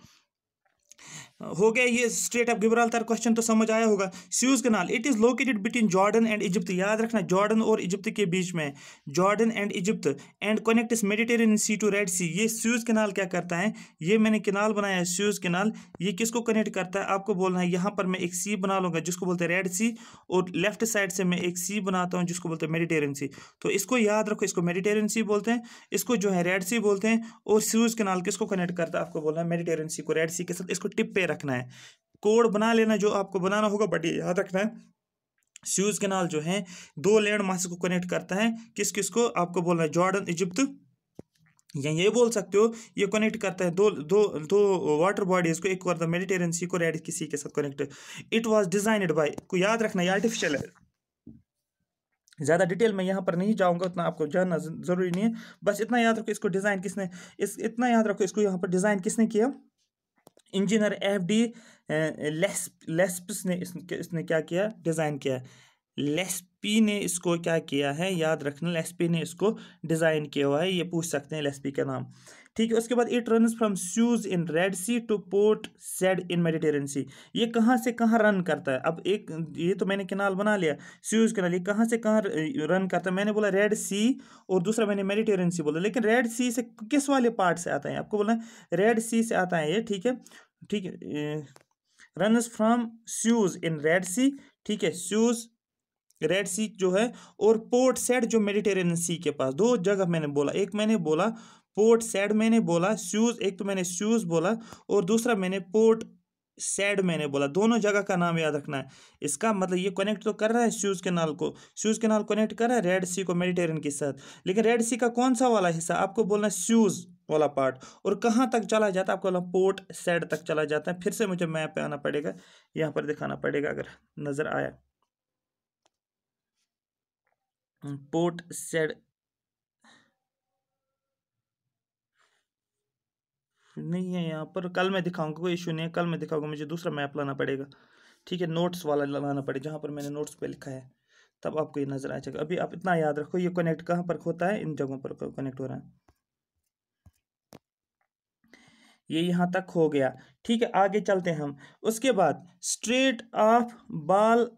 हो गया ये स्ट्रेट ऑफ गिब्राल्टर क्वेश्चन तो समझ आया होगा Suez Canal it is located between Jordan and Egypt याद रखना जॉर्डन और इजिप्त के बीच में Jordan and Egypt and connects Mediterranean C to Red Sea ये स्यूज कनाल क्या करता है ये मैंने किनाल बनाया है स्यूज कनाल ये किसको कनेक्ट करता है आपको बोलना है यहाँ पर मैं एक सी बना लूँगा जिसको बोलते हैं रेड सी और लेफ्ट साइड से मैं एक सी बनाता हूँ जिसको बोलते हैं मेडिटेरियन सी तो इसको याद रखो इसको मेडिटेरियन सी बोलते हैं इसको जो है रेड सी बोलते हैं और स्यूज कनाल किसको कनेक्ट करता है आपको बोलना है मेडिटेरियन सी को रेड सी के साथ इसको टिप पे रखना है कोड बना लेना जो आपको बनाना होगा बट ये याद रखना है स्यूज कैनाल जो है दो लैंड मास को कनेक्ट करता है किस किस को आपको बोलना है जॉर्डन इजिप्त या ये बोल सकते हो ये कनेक्ट करता है दो दो दो वाटर बॉडीज़ को एक और है मेडिटेरियन सी को रेड की सी के साथ connect it was designed by को याद रखना ये आर्टिफिशियल है ज़्यादा डिटेल में यहाँ पर नहीं जाऊँगा उतना आपको जानना ज़रूरी नहीं है बस इतना याद रखो इसको डिज़ाइन किसने इस इतना याद रखो इसको यहाँ पर डिज़ाइन किसने किया इंजीनियर एफ डी लेस्पिस ने इसने क्या किया डिज़ाइन किया लेस्पी ने इसको क्या किया है याद रखना लेस्पी ने इसको डिज़ाइन किया हुआ है ये पूछ सकते हैं लेस्पी का नाम ठीक है उसके बाद it run from Suez in Red Sea to Port Said in Mediterranean Sea ये कहाँ से कहाँ रन करता है अब एक ये तो मैंने किनाल बना लिया स्यूज किनाल ये कहाँ से कहाँ रन करता है मैंने बोला रेड सी और दूसरा मैंने मेडिटेरियन सी बोला लेकिन रेड सी से किस वाले पार्ट से आता है आपको बोला रेड सी से आता है ये ठीक है ठीक है run from Suez in Red Sea ठीक है स्यूज रेड सी जो है और पोर्ट सेड जो मेडिटेरियन सी के पास दो जगह मैंने बोला एक मैंने बोला पोर्ट सेड मैंने बोला शूज़ एक तो मैंने शूज़ बोला और दूसरा मैंने पोर्ट सेड मैंने बोला दोनों जगह का नाम याद रखना है इसका मतलब ये कनेक्ट तो कर रहा है शूज के नाल को शूज के नाल कनेक्ट कर रहा है रेड सी को मेडिटेरियन के साथ लेकिन रेड सी का कौन सा वाला हिस्सा आपको बोलना है शूज वाला पार्ट और कहाँ तक चला जाता है आपको बोलना पोर्ट सेड तक चला जाता है फिर से मुझे मैप पे आना पड़ेगा यहाँ पर दिखाना पड़ेगा अगर नज़र आया पोर्ट hmm, सेड नहीं है यहाँ पर कल मैं दिखाऊंगा कोई इशू नहीं है कल मैं दिखाऊंगा मुझे दूसरा मैप लाना पड़ेगा ठीक है नोट्स वाला लाना पड़ेगा जहाँ पर मैंने नोट्स पे लिखा है तब आपको ये नज़र आ जाएगा अभी आप इतना याद रखो ये कनेक्ट कहाँ पर होता है इन जगहों पर कनेक्ट हो रहा है ये यहाँ तक हो गया ठीक है आगे चलते हैं हम उसके बाद स्ट्रेट ऑफ बाल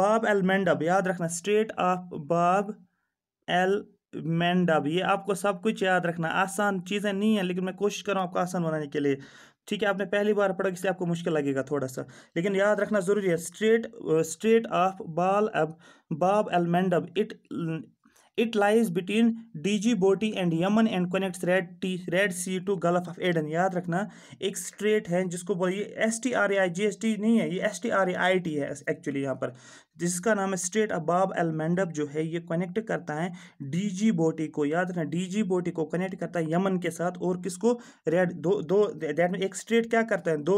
बाब एलमेंडब याद रखना strait of Bab el Mandeb ये आपको सब कुछ याद रखना आसान चीज़ें नहीं है लेकिन मैं कोशिश कर रहा हूँ आपको आसान बनाने के लिए ठीक है आपने पहली बार पढ़ा इसलिए आपको मुश्किल लगेगा थोड़ा सा लेकिन याद रखना ज़रूरी है स्ट्रेट स्ट्रेट ऑफ बाल अब Bab el Mandeb it it lies between Djibouti and Yemen and connects Red t Red Sea to Gulf of Aden याद रखना एक स्ट्रेट है जिसको बोलिए S T R A I G S T नहीं है ये S T R A I T है एक्चुअली यहाँ पर जिसका नाम है स्टेट अबाब एल जो है ये कनेक्ट करता है डीजी बोटी को याद रखना डीजी बोटी को कनेक्ट करता है यमन के साथ और किसको रेड दो दो दैट में एक स्टेट क्या करता है दो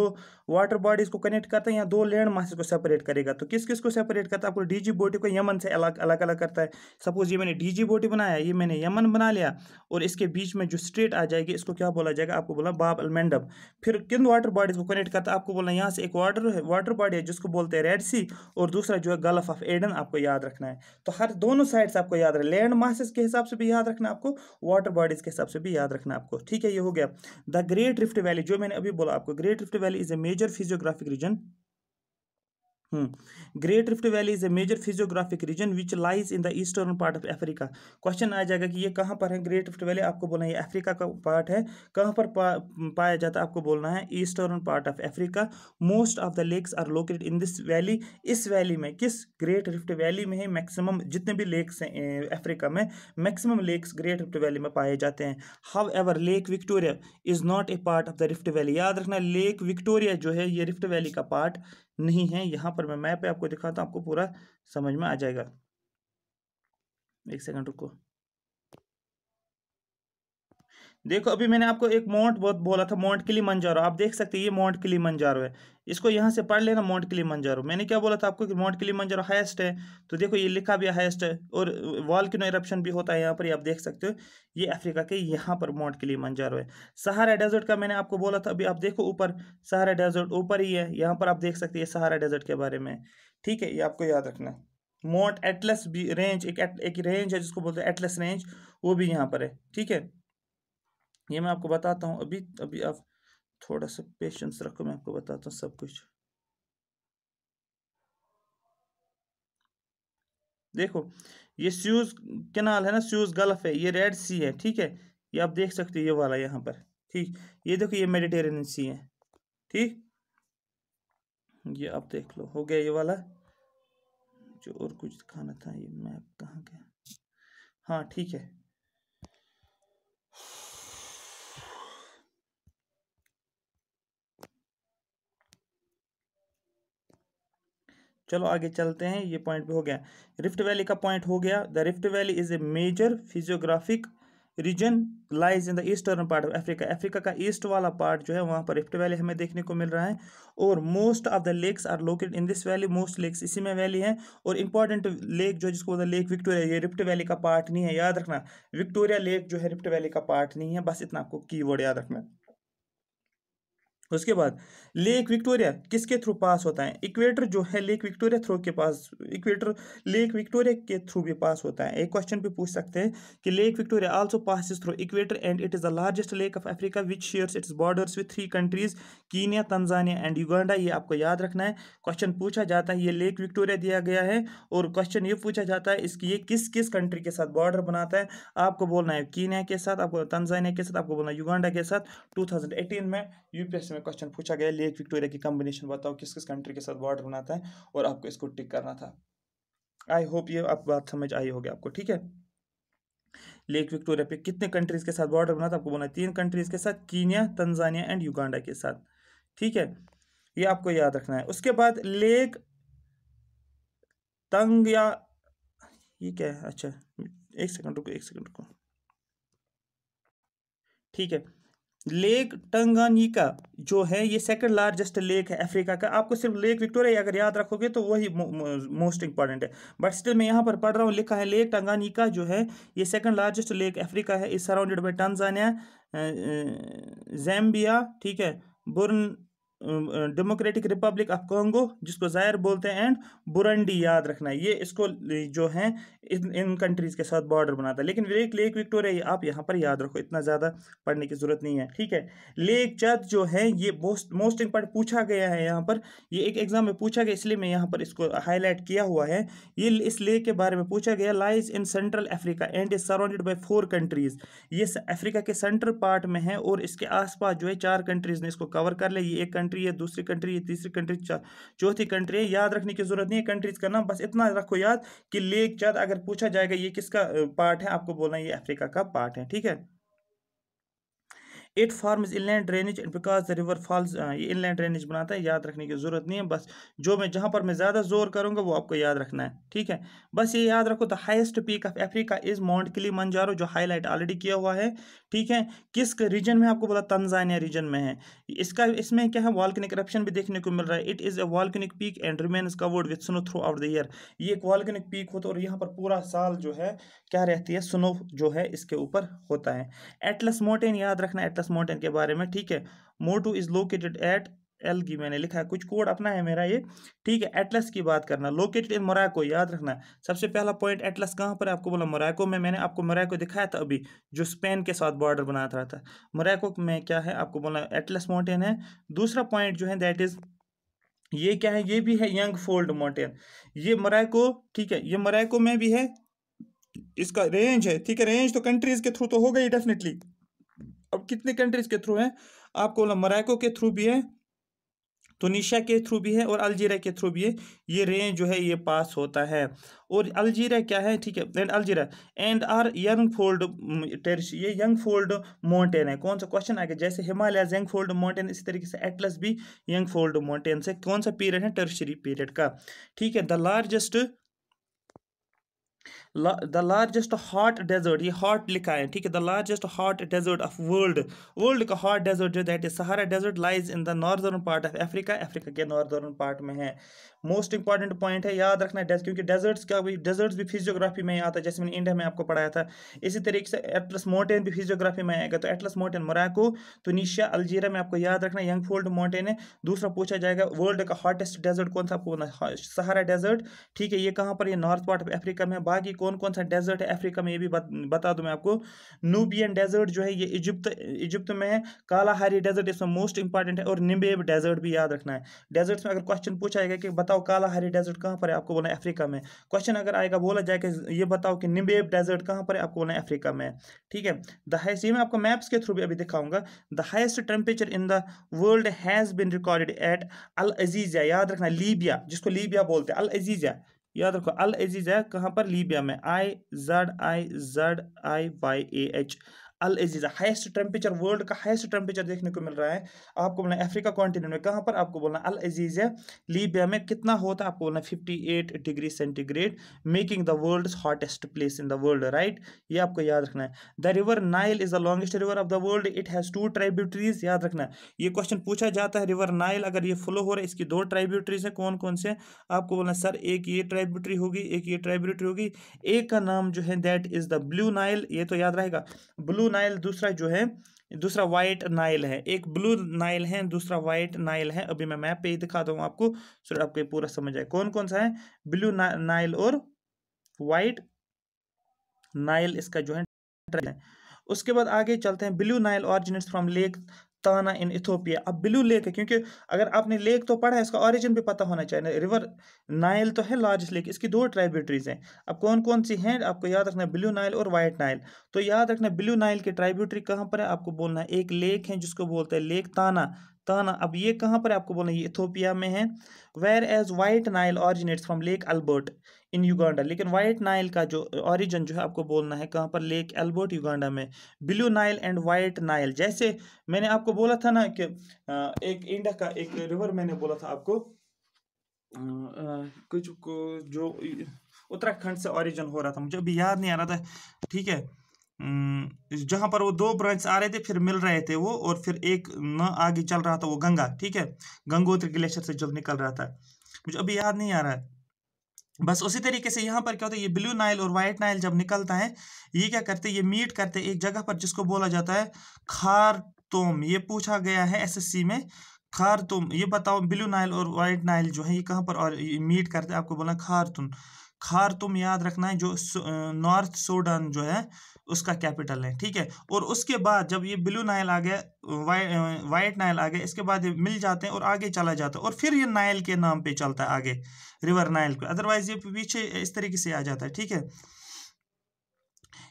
वाटर बॉडीज़ को कनेक्ट करता है या दो लैंड मासेस को सेपरेट करेगा तो किस किस को सेपरेट करता है आपको डी बोटी को यमन से अलग अलग अलग करता है सपोज ये मैंने डी बोटी बनाया ये मैंने यमन बना लिया और इसके बीच में जो स्टेट आ जाएगी इसको क्या बोला जाएगा आपको बोला बाब अलमेंडब फिर किन वाटर बॉडीज़ को कनेक्ट करता है आपको बोला यहाँ से एक वाटर वाटर बॉडी है जिसको बोलते हैं रेड सी और दूसरा जो है गल्फ ऑफ एडन आपको याद रखना है तो हर दोनों साइड से आपको याद रखना लैंड मासेस के हिसाब से भी याद रखना आपको वाटर बॉडीज़ के हिसाब से भी याद रखना आपको ठीक है ये हो गया द ग्रेट रिफ्ट वैली जो मैंने अभी बोला आपको Great rift Valley is a major physiographic region Great rift Valley is a major physiographic region which lies in the eastern part of Africa question आ जाएगा कि ये कहाँ पर है ग्रेट रिफ्ट वैली आपको बोलना है अफ्रीका का पार्ट है कहाँ पर पा, पाया जाता है आपको बोलना है eastern part of Africa most of the lakes are located in this valley इस वैली में किस ग्रेट रिफ्ट वैली में है मैक्सिमम जितने भी लेक्स हैं अफ्रीका में maximum lakes Great rift Valley में पाए जाते हैं however Lake Victoria is not a part of the Rift valley याद रखना लेक विक्टोरिया जो है ये रिफ्ट वैली का पार्ट नहीं है यहाँ पर मैं मैप पे आपको दिखाता हूँ आपको पूरा समझ में आ जाएगा एक सेकंड रुको देखो अभी मैंने आपको एक मोंट बहुत बोला था मोंट के लिए मंजारो आप देख सकते हैं ये मोंट के लिए मंजारो है इसको यहाँ से पढ़ लेना मोंट के लिए मंजारो मैंने क्या बोला था आपको कि मोंट के लिए मंजारो हाइस्ट है तो देखो ये लिखा भी हाइस्ट है और वॉल्किनो इरप्शन भी होता है यहाँ पर ये आप देख सकते हो ये अफ्रीका के यहाँ पर मोंट के लिए मंजारो है सहारा डेजर्ट का मैंने आपको बोला था अभी आप देखो ऊपर सहारा डेजर्ट ऊपर ही है यहाँ पर आप देख सकते हैं सहारा डेजर्ट के बारे में ठीक है ये आपको याद रखना है मोंट एटलस भी रेंज एक एक रेंज है जिसको बोलते हैं एटलस रेंज वो भी यहाँ पर है ठीक है ये मैं आपको बताता हूँ अभी अभी आप थोड़ा सा पेशेंस रखो मैं आपको बताता हूँ सब कुछ देखो ये स्यूज कैनाल है ना स्यूज गल्फ है ये रेड सी है ठीक है ये आप देख सकते हो ये वाला यहाँ पर ठीक ये देखो ये मेडिटेरेनियन सी है ठीक ये आप देख लो हो गया ये वाला जो और कुछ दिखाना था ये मैप कहाँ गया हाँ ठीक है चलो आगे चलते हैं ये पॉइंट भी हो गया रिफ्ट वैली का पॉइंट हो गया the Rift Valley is a major physiographic region lies in the eastern part of Africa Africa का ईस्ट वाला पार्ट जो है वहाँ पर रिफ्ट वैली हमें देखने को मिल रहा है और most of the lakes are locate in this valley most lakes इसी में वैली है और इंपॉर्टेंट लेक जो जिसको बोलते लेक विक्टोरिया ये रिफ्ट वैली का पार्ट नहीं है याद रखना विक्टोरिया लेक जो है रिफ्ट वैली का पार्ट नहीं है बस इतना आपको वर्ड याद रखना उसके बाद लेक विक्टोरिया किसके थ्रू पास होता है इक्वेटर जो है लेक विक्टोरिया थ्रू के पास इक्वेटर लेक विक्टोरिया के थ्रू भी पास होता है एक क्वेश्चन भी पूछ सकते हैं कि Lake Victoria also passes through equator and it is the largest lake of Africa which shares its borders with three countries Kenya Tanzania and Uganda ये आपको याद रखना है क्वेश्चन पूछा जाता है ये लेक विक्टोरिया दिया गया है और क्वेश्चन ये पूछा जाता है इसकी ये किस किस कंट्री के साथ बॉर्डर बनाता है आपको बोलना है कीनिया के साथ आपको तंजानिया के साथ आपको बोलना है युगांडा के साथ टू में यूपीएस में में क्वेश्चन पूछा गया लेक विक्टोरिया की कॉम्बिनेशन बताओ किस किस कंट्री के साथ बॉर्डर बनाता है और आपको इसको टिक करना था आई होप ये आप बात समझ आई होगी आपको ठीक है लेक विक्टोरिया पे कितने कंट्रीज के साथ बॉर्डर बना था आपको बोला तीन कंट्रीज के साथ कीनिया तंजानिया एंड युगांडा के साथ ठीक है ये आपको याद रखना है उसके बाद लेक तंग या ये क्या है अच्छा एक सेकंड रुको एक सेकंड रुको ठीक है लेक टंगानिका जो है ये सेकंड लार्जेस्ट लेक है अफ्रीका का आपको सिर्फ लेक विक्टोरिया अगर याद रखोगे तो वही मोस्ट इंपॉर्टेंट है बट स्टिल मैं यहाँ पर पढ़ रहा हूँ लिखा है लेक टंगानिका जो है ये सेकंड लार्जेस्ट लेक अफ्रीका है इस सराउंडेड बाई टंजानिया जैम्बिया ठीक है Burundi Democratic Republic of Congo जिसको जायर बोलते हैं एंड बुरंडी याद रखना ये इसको जो है इन इन कंट्रीज़ के साथ बॉर्डर बनाता है लेकिन लेक लेक विक्टोरिया आप यहाँ पर याद रखो इतना ज़्यादा पढ़ने की ज़रूरत नहीं है ठीक है लेक चद जो है ये मोस्ट मोस्ट इंपॉर्टेंट पूछा गया है यहाँ पर ये एक एग्ज़ाम में पूछा गया इसलिए मैं यहाँ पर इसको हाईलाइट किया हुआ है ये इस लेक के बारे में पूछा गया lies in Central Africa and is surrounded by four countries ये अफ्रीका के सेंट्रल पार्ट में है और इसके आस जो है चार कंट्रीज़ ने इसको कवर कर लिया ये एक कंट्री है दूसरी कंट्री है तीसरी कंट्री चौथी कंट्री है याद रखने की ज़रूरत नहीं है कंट्रीज़ का नाम बस इतना रखो याद कि लेक चद अगर पूछा जाएगा ये किसका पार्ट है आपको बोलना ये अफ्रीका का पार्ट है ठीक है it forms inland drainage because the river falls ये इनलैंड ड्रेनेज बनाता है याद रखने की ज़रूरत नहीं है बस जो मैं जहाँ पर मैं ज़्यादा जोर करूँगा वो आपको याद रखना है ठीक है बस ये याद रखो the highest peak of Africa is Mount Kilimanjaro जो हाईलाइट ऑलरेडी किया हुआ है ठीक है किस रीजन में आपको बोला तंजानिया रीजन में है इसका इसमें क्या है वालकनिक करप्शन भी देखने को मिल रहा है it is a volcanic peak and remains covered with snow throughout the year ये एक वालकनिक पीक होता है और यहाँ पर पूरा साल जो है क्या रहती है स्नो जो है इसके ऊपर होता है एटलस माउंटेन याद रखना एटलस माउंटेन के बारे में ठीक है मोटू इज़ लोकेटेड एट एलगी मैंने लिखा है कुछ कोड अपना है मेरा ये ठीक है एटलस की बात करना लोकेटेड इन मोराको याद रखना सबसे पहला पॉइंट एटलस कहाँ पर है आपको बोला मोराको में मैंने आपको मोराको दिखाया था अभी जो स्पेन के साथ बॉर्डर बना रहा था मोराको में क्या है आपको बोला एटलस माउंटेन है दूसरा पॉइंट जो है दैट इज़ ये क्या है ये भी है यंग फोल्ड माउंटेन ये मोराको ठीक है ये मोराको में भी है इसका रेंज है ठीक है रेंज तो कंट्रीज के थ्रू तो हो गई डेफिनेटली अब कितने कंट्रीज के थ्रू है आपको मराको के थ्रू भी है तुनिशा के थ्रू भी है और अलजीरा के थ्रू भी है ये रेंज जो है ये पास होता है और अलजीरा क्या है ठीक है and Algeria and are young fold terrace ये यंग फोल्ड माउंटेन है कौन सा क्वेश्चन आ गया जैसे हिमालय यंग फोल्ड माउंटेन इसी तरीके से एटलस भी यंग फोल्ड माउंटेन से कौन सा पीरियड है टर्शरी पीरियड का ठीक है the largest the largest hot desert ये हॉट लिखा है ठीक है the largest hot desert of world world का हॉट डेजर्ट जो that is Sahara desert lies in the northern part of Africa Africa के नॉर्दर्न पार्ट में है मोस्ट इंपॉर्टेंट पॉइंट है याद रखना डेस्क क्योंकि डेजर्ट्स का भी डेजर्ट्स भी फिजियोग्राफी में आता है जैसे मैंने इंडिया में आपको पढ़ाया था इसी तरीके से एटलस माउंटेन भी फिजियोग्राफी में आएगा तो एटलस माउंटेन मोराको तुनिशिया अल्जीरा में आपको याद रखना यंग फोल्ड माउंटेन है दूसरा पूछा जाएगा वर्ल्ड का हॉटेस्ट डेजर्ट कौन सा आपको हाँ, सहारा डेजर्ट ठीक है ये कहाँ पर यह नॉर्थ पार्ट ऑफ अफ्रीका में बाकी कौन कौन सा डेजर्ट है अफ्रीका में ये भी बता दूँ मैं आपको नूबियन डेजर्ट जो है ये इजिप्त इजिप्त में है कालाहारी डेजर्ट इसमें मोस्ट इंपॉर्टेंट है और निम्बेब डेजर्ट भी याद रखना है डेजर्ट्स में अगर क्वेश्चन पूछा जाएगा कि बताओ काला हरी डेजर्ट कहाँ पर है आपको बोलना है अफ्रीका में क्वेश्चन अगर आएगा बोला जाए कि ये बताओ कि निम्बेब डेजर्ट कहाँ पर है आपको बोलना है अफ्रीका में ठीक है द हाइस्ट ये मैं आपको मैप्स के थ्रू भी अभी दिखाऊंगा the highest temperature in the world has been recorded at Al Aziziyah याद रखना लीबिया जिसको लीबिया बोलते हैं अल अजीज़िया याद रखो अल अजीजिया कहाँ पर लीबिया में आई Z I Z I Y A H Al Aziziya highest temperature world का हाइस्ट टेम्परेचर देखने को मिल रहा है आपको बोलना अफ्रीका कॉन्टिनेंट में कहाँ पर आपको बोलना अल अजीजा लीबिया में कितना होता है आपको बोलना fifty eight degree centigrade making the world hottest place in the world right ये आपको याद रखना है the river Nile is the longest river of the world it has two tributaries याद रखना है ये क्वेश्चन पूछा जाता है रिवर नाइल अगर ये फ्लो हो रहा है इसकी दो ट्राइब्यूटरीज हैं कौन कौन से आपको बोलना सर एक ये ट्राइब्यूटरी होगी एक ये ट्राइब्यूटरी होगी एक का नाम जो है that is the Blue Nile ये तो याद रहेगा ब्लू ब्लू नाइल दूसरा जो है दूसरा वाइट नाइल है एक ब्लू नाइल है दूसरा वाइट नाइल है अभी मैं मैप पे ही दिखा दूंगा आपको सो आपको पूरा समझ आए कौन कौन सा है ब्लू ना, नाइल और वाइट नाइल इसका जो है उसके बाद आगे चलते हैं Blue Nile originates from Lake Tana in Ethiopia अब ब्लू लेक है क्योंकि अगर आपने लेक तो पढ़ा है इसका ऑरिजिन भी पता होना चाहिए रिवर नाइल तो है लार्जेस्ट लेक इसकी दो ट्राइब्यूटरीज हैं अब कौन कौन सी हैं आपको याद रखना ब्लू नाइल और वाइट नाइल तो याद रखना ब्लू नाइल की ट्राइब्यूटरी कहाँ पर है आपको बोलना है एक लेक है जिसको बोलते हैं लेक ताना काना अब ये कहाँ पर आपको बोलना है इथोपिया में है whereas White Nile originates from Lake Albert in Uganda लेकिन वाइट नाइल का जो ऑरिजन जो है आपको बोलना है कहाँ पर लेक अल्बर्ट युगांडा में Blue Nile and White Nile जैसे मैंने आपको बोला था ना कि एक इंडिया का एक रिवर मैंने बोला था आपको कुछ को जो उत्तराखंड से ऑरिजन हो रहा था मुझे अभी याद नहीं आ रहा था ठीक है जहाँ पर वो दो ब्रांच आ रहे थे फिर मिल रहे थे वो और फिर एक न आगे चल रहा था वो गंगा ठीक है गंगोत्री ग्लेशियर से जब निकल रहा था मुझे अभी याद नहीं आ रहा है बस उसी तरीके से यहाँ पर क्या होता है ये ब्लू नाइल और वाइट नाइल जब निकलता है ये क्या करते हैं ये मीट करते हैं एक जगह पर जिसको बोला जाता है खारतोम ये पूछा गया है एसएससी में तुम ये बताओ ब्लू नाइल और वाइट नाइल जो है ये कहाँ पर और मीट करते हैं आपको बोला खारतुन खार तुम याद रखना है जो नॉर्थ सोडन जो है उसका कैपिटल है ठीक है और उसके बाद जब ये ब्लू नायल आ गया वाइट वाइट नायल आ गया इसके बाद ये मिल जाते हैं और आगे चला जाता है और फिर ये नायल के नाम पे चलता है आगे रिवर नायल को अदरवाइज ये पीछे इस तरीके से आ जाता है ठीक है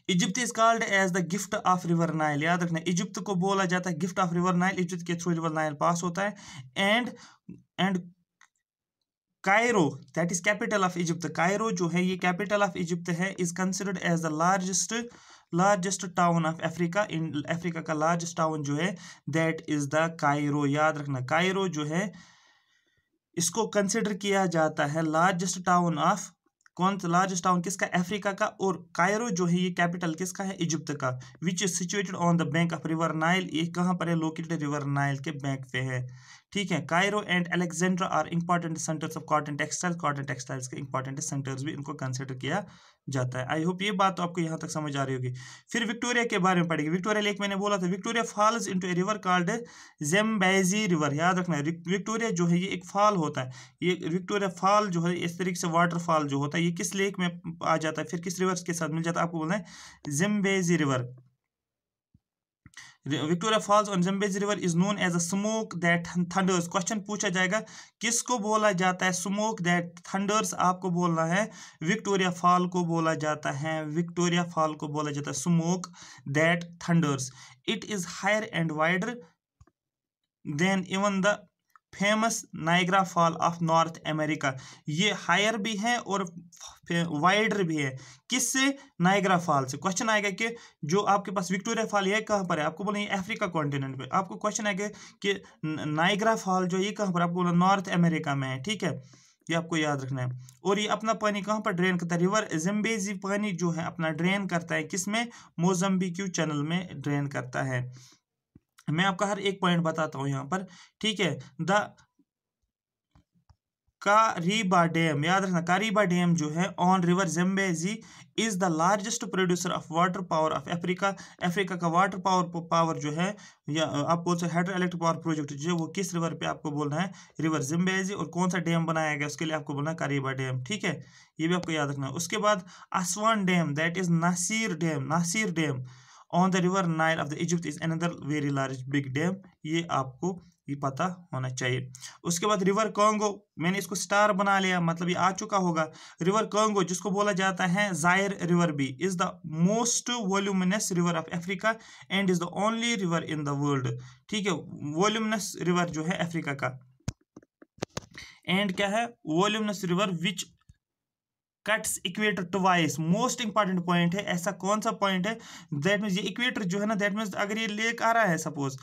Egypt is called as the gift of river Nile याद रखना इजिप्ट को बोला जाता है gift of river Nile Egypt के थ्रू रिवर नायल पास होता है and and Cairo that is capital of Egypt Cairo जो है ये कैपिटल ऑफ इजिप्त है is considered as the largest largest town of Africa in Africa का largest town जो है दैट इज द कायरो याद रखना कायरो जो है इसको कंसिडर किया जाता है लार्जेस्ट टाउन ऑफ कौन सा लार्जेस्ट टाउन किसका अफ्रीका का और कायरो जो है ये कैपिटल किसका है इजिप्त का which is situated on the bank of river Nile ये कहाँ पर है लोकेटेड रिवर नाइल के बैंक पे है ठीक है Cairo and Alexandria are important centres of cotton textile cotton textiles के इंपॉर्टेंट सेंटर्स भी इनको कंसिडर किया जाता है आई होप ये बात तो आपको यहाँ तक समझ आ रही होगी फिर विक्टोरिया के बारे में पढ़ेगी विक्टोरिया लेक मैंने बोला था Victoria falls into a river called Zambezi river याद रखना विक्टोरिया जो है ये एक फॉल होता है ये विक्टोरिया फॉल जो है इस तरीके से वाटरफॉल जो होता है ये किस लेक में आ जाता है फिर किस रिवर के साथ मिल जाता है आपको बोलना है Zambezi river Victoria Falls on Zambezi river is known as a smoke that thunders question पूछा जाएगा किसको बोला जाता है स्मोक दैट थंडर्स आपको बोलना है विक्टोरिया फॉल को बोला जाता है विक्टोरिया फॉल को बोला जाता है smoke that thunders it is higher and wider than even the famous Niagara fall of North America ये हायर भी है और वाइडर भी है किससे नाइग्रा फॉल से क्वेश्चन आएगा कि जो आपके पास विक्टोरिया फॉल है कहाँ पर है आपको बोला ये अफ्रीका कॉन्टिनेंट पे आपको क्वेश्चन आएगा कि नाइग्रा फॉल जो ये कहाँ पर आपको बोला नॉर्थ अमेरिका में है ठीक है ये आपको याद रखना है और ये अपना पानी कहाँ पर ड्रेन करता है रिवर जिम्बेजी पानी जो है अपना ड्रेन करता है किस में मोजम्बिक्यू चैनल में ड्रेन करता है मैं आपका हर एक पॉइंट बताता हूँ यहाँ पर ठीक है द कारीबा डैम याद रखना कारीबा डैम जो है on river Zambezi is the largest producer of water power of Africa Africa का वाटर पावर पावर जो है या आप बोल सकते हाइड्रो इलेक्ट्रिक पावर प्रोजेक्ट जो है वो किस रिवर पे आपको बोलना है रिवर जिम्बेजी और कौन सा डैम बनाया गया उसके लिए आपको बोलना है कारीबा डैम ठीक है ये भी आपको याद रखना है उसके बाद Aswan dam that is Nasser dam Nasser dam on the river Nile of the Egypt is another very large big dam ये आपको ये पता होना चाहिए उसके बाद रिवर कॉन्गो मैंने इसको स्टार बना लिया मतलब ये आ चुका होगा रिवर कॉन्गो जिसको बोला जाता है जायर रिवर भी is the most voluminous river of Africa and is the only river in the world ठीक है वॉल्यूमिनस रिवर जो है अफ्रीका का एंड क्या है voluminous river which cuts equator twice most important point है ऐसा कौन सा पॉइंट है दैट मीन्स ये इक्वेटर जो है ना दैट मीन्स अगर ये लेक आ रहा है सपोज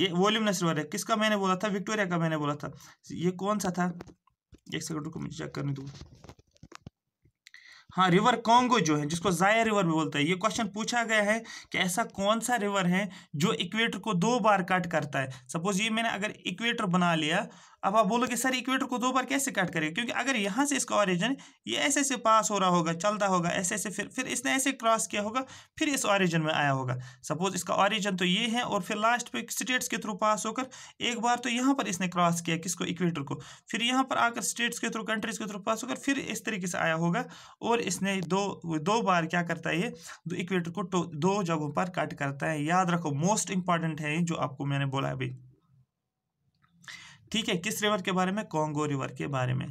ये वॉल्यूमनेस रिवर है किसका मैंने बोला था विक्टोरिया का मैंने बोला था ये कौन सा था एक सेकंड रुको मुझे चेक करने दो हाँ रिवर कॉन्गो जो है जिसको जाया रिवर भी बोलता है ये क्वेश्चन पूछा गया है कि ऐसा कौन सा रिवर है जो इक्वेटर को दो बार कट करता है सपोज ये मैंने अगर इक्वेटर बना लिया अब आप बोलोगे सर इक्वेटर को दो बार कैसे कट करेगा क्योंकि अगर यहाँ से इसका ऑरिजन ये ऐसे ऐसे पास हो रहा होगा चलता होगा ऐसे ऐसे फिर फिर इसने ऐसे क्रॉस किया होगा फिर इस ऑरिजन में आया होगा सपोज इसका ऑरिजन तो ये है और फिर लास्ट पे स्टेट्स के थ्रू पास होकर एक बार तो यहाँ पर इसने क्रॉस किया किसको इक्वेटर को फिर यहाँ पर आकर स्टेट्स के थ्रू कंट्रीज के थ्रू पास होकर फिर इस तरीके से आया होगा और इसने दो दो बार क्या करता है ये इक्वेटर को तो दो जगहों पर कट करता है याद रखो मोस्ट इंपॉर्टेंट है जो आपको मैंने बोला अभी ठीक है किस रिवर के बारे में कॉन्गो रिवर के बारे में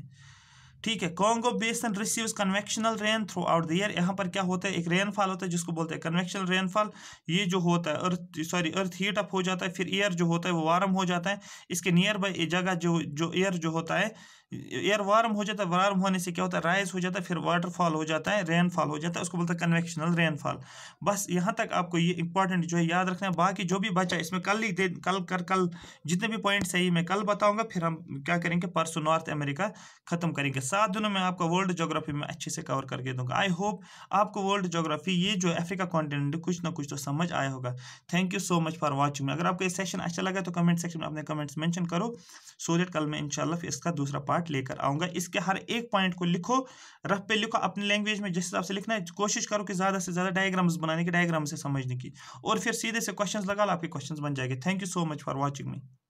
ठीक है Congo basin receive convectional rain throughout the year यहाँ पर क्या होता है एक रेनफॉल होता है जिसको बोलते हैं कन्वेक्शनल रेनफॉल ये जो होता है earth sorry earth heat up हो जाता है फिर एयर जो होता है वो वार्म हो जाता है इसके नियर बाई जगह जो जो एयर जो होता है एयर वार्म हो जाता है वार्म होने से क्या होता है राइज हो जाता है फिर वाटरफॉल हो जाता है रेनफॉल हो जाता है उसको बोलते हैं कन्वेक्शनल रेनफॉल बस यहाँ तक आपको ये इंपॉर्टेंट जो है याद रखना है बाकी जो भी बचा इसमें कल ही दे कल कर कल जितने भी पॉइंट्स है ये मैं कल बताऊँगा फिर हम क्या करेंगे परसों नॉर्थ अमेरिका खत्म करेंगे सात दिनों में आपका वर्ल्ड जोग्राफी में अच्छे से कवर करके दूंगा आई होप आपको वर्ल्ड जोग्राफी ये जो अफ्रीका कॉन्टिनेंट कुछ ना कुछ तो समझ आया होगा thank you so much for watching अगर आपको ये सेशन अच्छा लगा तो कमेंट सेक्शन में अपने कमेंट्स मैंशन करो सो देट कल मैं इनशाला फिर इसका दूसरा पार्ट पार्ट लेकर आऊंगा इसके हर एक पॉइंट को लिखो रफ पे लिखो अपने लैंग्वेज में जिस हिसाब से लिखना है कोशिश करो कि ज़्यादा से ज़्यादा डायग्राम्स बनाने की डायग्राम से समझने की और फिर सीधे से क्वेश्चन लगा लो आपके क्वेश्चन बन जाएंगे thank you so much for watching me